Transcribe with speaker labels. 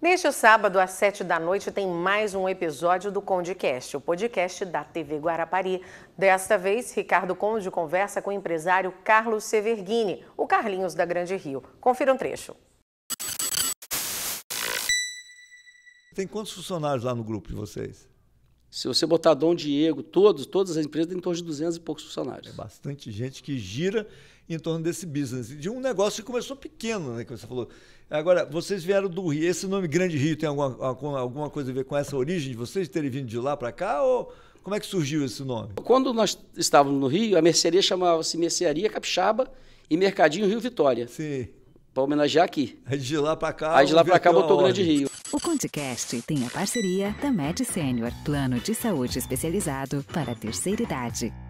Speaker 1: Neste sábado, às sete da noite, tem mais um episódio do CondeCast, o podcast da TV Guarapari. Desta vez, Ricardo Conde conversa com o empresário Carlos Severghini, o Carlinhos da Grande Rio. Confira um trecho.
Speaker 2: Tem quantos funcionários lá no grupo de vocês? Se você botar Dom Diego,
Speaker 3: todos, todas as empresas têm em torno de 200 e poucos funcionários. É bastante gente que gira em torno desse business. De um negócio que começou pequeno, né? Que você falou. Agora, vocês vieram do Rio. Esse nome Grande Rio tem alguma, alguma coisa a ver com essa origem de vocês terem vindo de lá para cá? Ou como é que surgiu esse nome?
Speaker 4: Quando nós estávamos no Rio, a mercearia chamava-se Mercearia Capixaba e Mercadinho Rio Vitória. Sim para homenagear aqui. Aí é de lá para cá. Aí de lá para cá botou Grande Rio.
Speaker 3: O Condicast tem a parceria da Med Senior, plano de saúde especializado para a terceira idade.